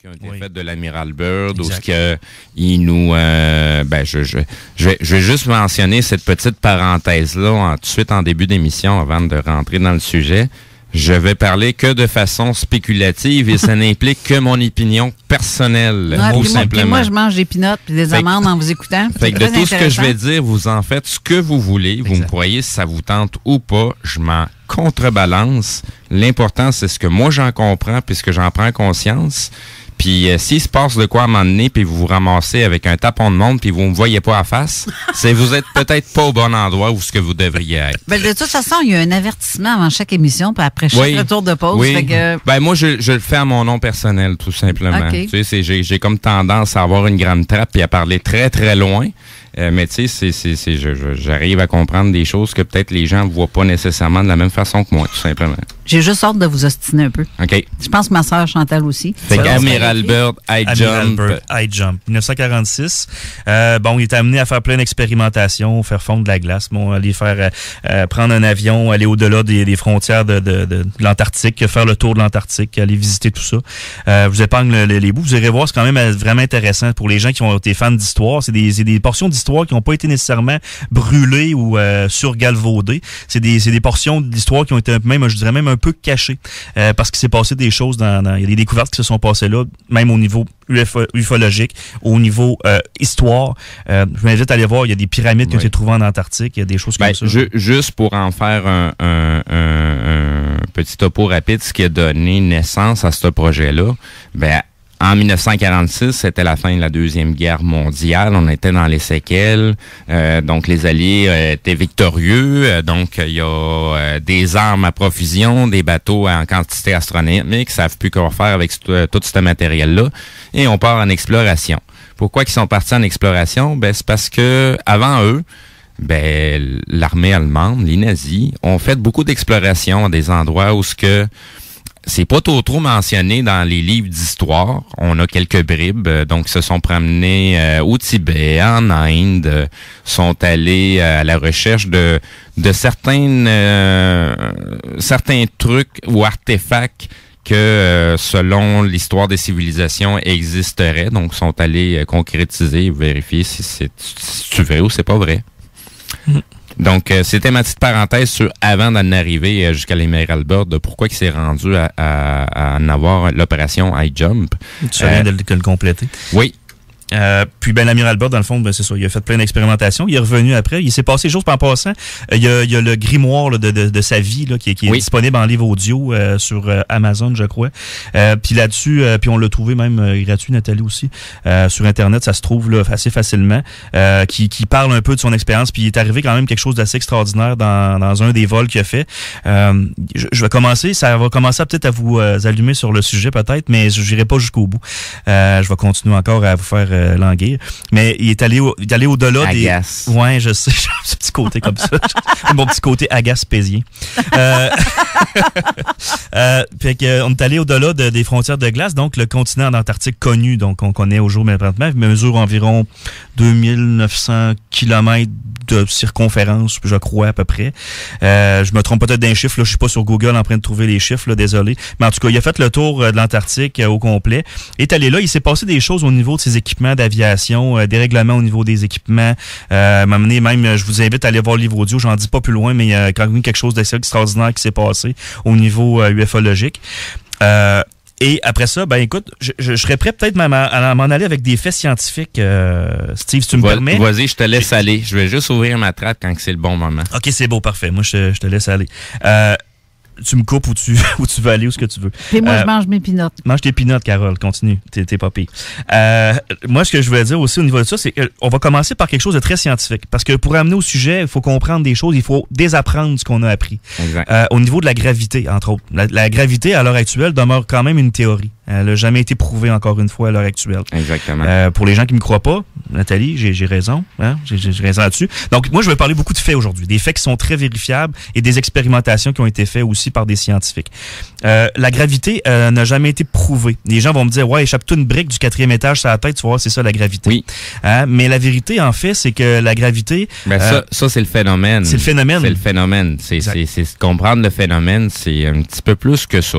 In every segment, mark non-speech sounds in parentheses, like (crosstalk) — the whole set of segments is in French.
qui ont été de l'amiral Bird, ou ce que il nous, euh, ben je, je, je, vais, juste mentionner cette petite parenthèse là, tout de suite en début d'émission, avant de rentrer dans le sujet. Je vais parler que de façon spéculative et ça (laughs) n'implique que mon opinion personnelle, tout simplement. Moi, je mange des pinottes et des amandes en vous écoutant. Fait de tout ce que je vais dire, vous en faites ce que vous voulez. Vous me croyez si ça vous tente ou pas. Je m'en contrebalance. L'important, c'est ce que moi j'en comprends puisque j'en prends conscience. Puis euh, s'il se passe de quoi à un moment donné, puis vous vous ramassez avec un tapon de monde, puis vous ne me voyez pas à face, (laughs) c'est vous êtes peut-être pas au bon endroit où ce que vous devriez être. Ben, de toute façon, il y a un avertissement avant chaque émission, puis après chaque retour de pause. que... ben, moi, je, le fais à mon nom personnel, tout simplement. Tu sais, j'ai comme tendance à avoir une grande trappe et à parler très, très loin. Euh, mais tu sais, j'arrive à comprendre des choses que peut-être les gens ne voient pas nécessairement de la même façon que moi, tout simplement. J'ai juste hâte de vous ostiner un peu. OK. Je pense que ma sœur Chantal aussi. Fait qu'Amiral Bird, High Jump. 1946. Euh, bon, il est amené à faire plein d'expérimentations, faire fondre de la glace, bon, aller faire euh, euh, prendre un avion, aller au-delà des, des, frontières de, de, de, l'Antarctique, faire le tour de l'Antarctique, aller visiter tout ça. Euh, vous épargne les bouts. Vous irez voir, c'est quand même euh, vraiment intéressant pour les gens qui ont été fans d'histoire. C'est des, des, portions d'histoire qui n'ont pas été nécessairement brûlées ou surgalvaudées. C'est des, des portions d'histoire qui ont été même, je dirais même un peu caché euh, parce qu'il s'est passé des choses, dans, les il y a des découvertes qui se sont passées là, même au niveau ufologique, au niveau euh, histoire. Euh, je m'invite à aller voir, il y a des pyramides qui ont été trouvées en Antarctique, il y a des choses comme ben, ça. juste pour en faire un, petit topo rapide, ce qui a donné naissance à ce projet-là, ben en 1946, c'était la fin de la Deuxième Guerre mondiale. On était dans les séquelles. Euh, donc, les Alliés euh, étaient victorieux. Euh, donc, il y a des armes à profusion, des bateaux en quantité astronomique. Ils savent plus quoi faire avec tout ce matériel-là. Et on part en exploration. Pourquoi ils sont partis en exploration? Ben, c'est parce que avant eux, ben, l'armée allemande, les nazis, ont fait beaucoup d'exploration à des endroits où ce que c'est pas trop, trop mentionné dans les livres d'histoire. On a quelques bribes. Euh, donc, se sont promenés euh, au Tibet, en Inde, euh, sont allés à la recherche de, de certaines, certains trucs ou artefacts que, selon l'histoire des civilisations, existeraient. Donc, sont allés concrétiser, vérifier si c'est vrai ou c'est pas vrai. Hmm. Donc, euh, c'était ma petite parenthèse sur avant d'en arriver euh, jusqu'à l'Emerald de pourquoi il s'est rendu à, en avoir l'opération High Jump. Tu euh, de, le compléter. Oui, euh, puis ben l'amiral Bird, dans le fond, ben, c'est ça, il a fait plein d'expérimentations. Il est revenu après. Il s'est passé juste en passant. Euh, il, y a, le grimoire de, sa vie là, qui, qui est disponible en livre audio euh, sur Amazon, je crois. puis là-dessus, puis on l'a trouvé même gratuit, Nathalie aussi, sur Internet. Ça se trouve là, assez facilement. Qui, parle un peu de son expérience. Puis il est arrivé quand même quelque chose d'assez extraordinaire dans, un des vols qu'il a fait. Je, je, vais commencer. Ça va commencer peut-être à vous allumer sur le sujet peut-être, mais je n'irai pas jusqu'au bout. je vais continuer encore à vous faire euh, mais il est allé, au, au-delà des. Ouais, je sais, (laughs) j'ai un petit côté comme ça. (laughs) mon petit côté agace euh, (laughs) euh, on est allé au-delà des frontières de glace, donc le continent d'Antarctique connu, donc on connaît au jour même mesure environ 2900 km de circonférence, je crois, à peu près. je me trompe peut-être d'un chiffre, là, je suis pas sur Google en train de trouver les chiffres, désolé. Mais en tout cas, il a fait le tour de l'Antarctique au complet. Il est allé là, il s'est passé des choses au niveau de ses équipements d'aviation, euh, des règlements au niveau des équipements. Euh, m'amener même, euh, je vous invite à aller voir le livre audio, j'en dis pas plus loin, mais il y a quand même quelque chose d'assez extraordinaire qui s'est passé au niveau ufologique. Et après ça, ben écoute, je, serais prêt peut-être à, m'en aller avec des faits scientifiques, Steve, tu me permets. Vas-y, je te laisse aller. Je vais juste ouvrir ma trappe quand c'est le bon moment. OK, c'est beau, parfait. Moi, je, te laisse aller. Euh, tu me coupes où tu, (laughs) où tu veux aller, où ce que tu veux. Et moi, je euh, mange mes pinottes. Mange tes pinottes, Carole. Continue. T'es pas pire. Euh, moi, ce que je voulais dire aussi au niveau de ça, c'est qu'on euh, va commencer par quelque chose de très scientifique. Parce que pour amener au sujet, il faut comprendre des choses, il faut désapprendre ce qu'on a appris. au niveau de la gravité, entre autres. la gravité, à l'heure actuelle, demeure quand même une théorie. Elle n'a jamais été prouvée, encore une fois, à l'heure actuelle. Exactement. Euh, pour les gens qui ne me croient pas, Nathalie, j'ai raison. Hein, j'ai raison là-dessus. Donc, moi, je vais parler beaucoup de faits aujourd'hui, des faits qui sont très vérifiables et des expérimentations qui ont été faites aussi par des scientifiques. Euh, la gravité euh, n'a jamais été prouvée. Les gens vont me dire, ouais, échappe-toi une brique du quatrième étage sur la tête, tu vois, c'est ça la gravité. Oui. Hein, mais la vérité, en fait, c'est que la gravité... Ben, ça, ça c'est le phénomène. C'est le phénomène. C'est le phénomène. C'est comprendre le phénomène, c'est un petit peu plus que ça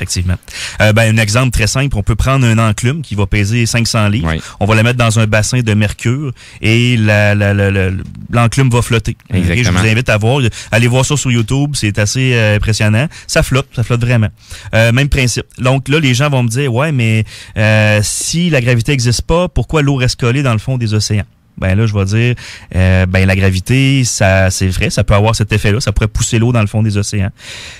effectivement. Euh, ben, un exemple très simple, on peut prendre un enclume qui va peser 500 livres, on va le mettre dans un bassin de mercure et l'enclume va flotter. je vous invite à voir, allez voir ça sur YouTube, c'est assez euh, impressionnant. Ça flotte, ça flotte vraiment. Euh, même principe. Donc là, les gens vont me dire, ouais, mais si la gravité n'existe pas, pourquoi l'eau reste collée dans le fond des océans? ben là, je vais dire, euh, ben la gravité, ça, c'est vrai, ça peut avoir cet effet-là, ça pourrait pousser l'eau dans le fond des océans.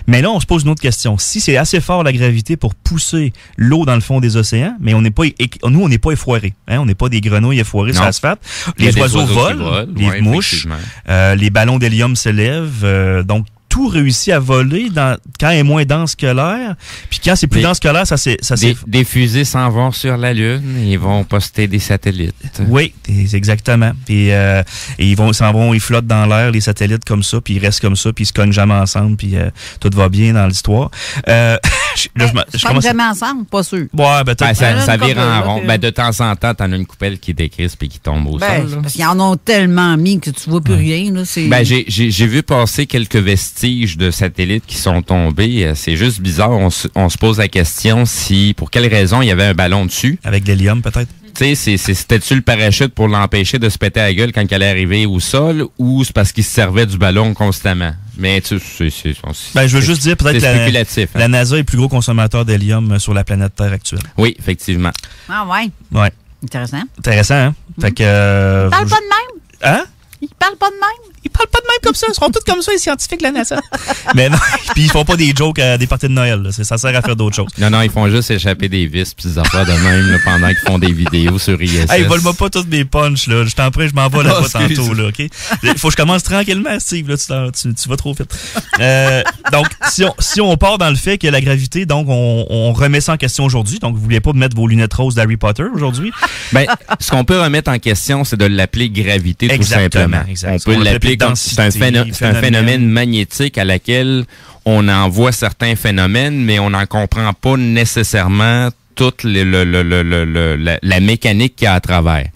Mais là, on se pose une autre question. Si c'est assez fort la gravité pour pousser l'eau dans le fond des océans, mais on n'est pas, nous, on n'est pas effoirés, hein? on n'est pas des grenouilles effoirées sur l'asphalte. Les oiseaux, volent, les mouches, euh, les ballons d'hélium s'élèvent, euh, donc tout réussi à voler dans, quand est moins dense que l'air. Puis quand c'est plus dense que l'air, ça c'est ça des, des, fusées s'en vont sur la Lune ils vont poster des satellites. Oui, exactement. Et, euh, ils vont s'en vont, ils flottent dans l'air les satellites comme ça, puis ils restent comme ça, puis ils se cognent jamais ensemble, puis euh, tout va bien dans l'histoire. Euh, (laughs) je, jamais ensemble, pas sûr. Ouais, ben, ben ça, ben, vire en rond. Ben, de temps en temps, t'en as une coupelle qui décrisse puis qui tombe au ben, sol. Parce qu'ils en ont tellement mis que tu vois plus rien. Là, ben, j'ai vu passer quelques vestiges de satellites qui sont tombés. Euh, c'est juste bizarre. On, se pose la question si, pour quelle raison, il y avait un ballon dessus. Avec de l'hélium, peut-être? c'était-tu le parachute pour l'empêcher de se péter à la gueule quand il allait arriver au sol ou c'est parce qu'il se servait du ballon constamment? Mais tu sais, ben, je veux juste dire peut-être la, hein. la, NASA est le plus gros consommateur d'hélium euh, sur la planète Terre actuelle. Oui, effectivement. Ah ouais. Ouais. Intéressant. Intéressant, hein? Mm-hmm. Fait que. Euh, Parle pas de même. Hein? Ils parlent pas de même. Ils parlent pas de même comme ça. Ils seront tous comme ça, les scientifiques de la NASA. (laughs) Mais non, (laughs) puis ils font pas des jokes à des parties de Noël. Ça sert à faire d'autres choses. Non, non, ils font juste échapper des vis puis en affaires de même pendant qu'ils font des vidéos sur ISS. (laughs) Hey, vole volent pas toutes mes punches, là. Je t'en prie, je m'en vais là-bas tantôt, là, OK? Faut que je commence tranquillement, Steve, là. Tu, vas trop vite. Euh, donc, si on, part dans le fait que la gravité, donc, on, remet ça en question aujourd'hui. Donc, vous voulez pas mettre vos lunettes roses d'Harry Potter aujourd'hui? Ben, ce qu'on peut remettre en question, c'est de l'appeler gravité, tout simplement. On peut l'appeler c'est un, phénomène, magnétique à laquelle on en voit certains phénomènes, mais on n'en comprend pas nécessairement toute la, mécanique qu'il y a à travers.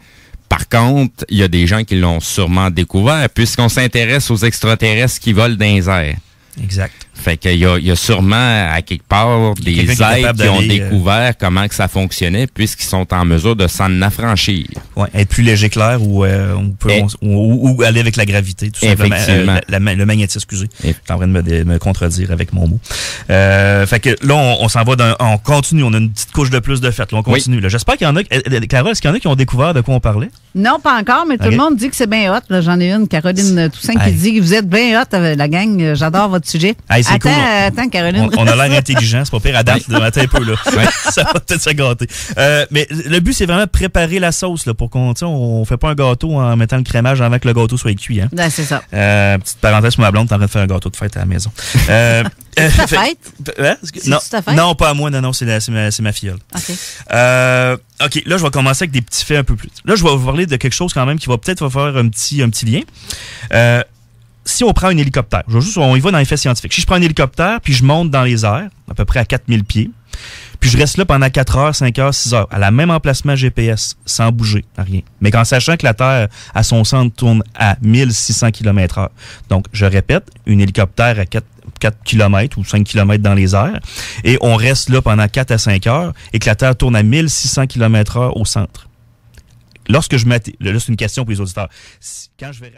Par contre, il y a des gens qui l'ont sûrement découvert puisqu'on s'intéresse aux extraterrestres qui volent dans les airs. Exact. Fait qu'il y a, sûrement à quelque part des aides qui, ont euh, découvert comment que ça fonctionnait puisqu'ils sont en mesure de s'en affranchir. Ouais, être plus léger clair euh, ou, ou, aller avec la gravité, tout simplement. Euh, le magnétisme, excusez. Je suis en train de me, contredire avec mon mot. fait que là, on, on s'en va on continue, on a une petite couche de plus de fête. on continue. J'espère qu'il y en a. Carole, est-ce qu'il y en a qui ont découvert de quoi on parlait? Non, pas encore, mais tout le monde dit que c'est bien hot. J'en ai une, Caroline Toussaint, qui dit vous êtes bien hot, la gang. J'adore votre sujet. Attends, euh, Attends, Caroline. On, a l'air (laughs) intelligent, c'est pas pire à date. de Attends un peu, là. (laughs) ça va peut-être se gâter. Euh, mais le but, c'est vraiment préparer la sauce, là, pour qu'on, on fait pas un gâteau en mettant le crémage avant que le gâteau soit cuit, hein. Ben, c'est ça. Euh, petite parenthèse, ma blonde, t'es en train de faire un gâteau de fête à la maison. Euh, c'est fête? Non, pas à moi, non, non, c'est ma, ma OK. OK, là, je vais commencer avec des petits faits un peu plus. Là, je vais vous parler de quelque chose quand même qui va peut-être faire un petit, un petit lien si on prend un hélicoptère, je juste, on y va dans les faits scientifiques. Si je prends un hélicoptère, puis je monte dans les airs, à peu près à 4000 pieds, puis je reste là pendant 4 heures, 5 heures, 6 heures, à la même emplacement GPS, sans bouger, rien. Mais qu'en sachant que la Terre, à son centre, tourne à 1600 km heure. Donc, je répète, un hélicoptère à 4, 4, km ou 5 km dans les airs, et on reste là pendant 4 à 5 heures, et que la Terre tourne à 1600 km heure au centre. Lorsque je mets... là, c'est une question pour les auditeurs. Quand je vais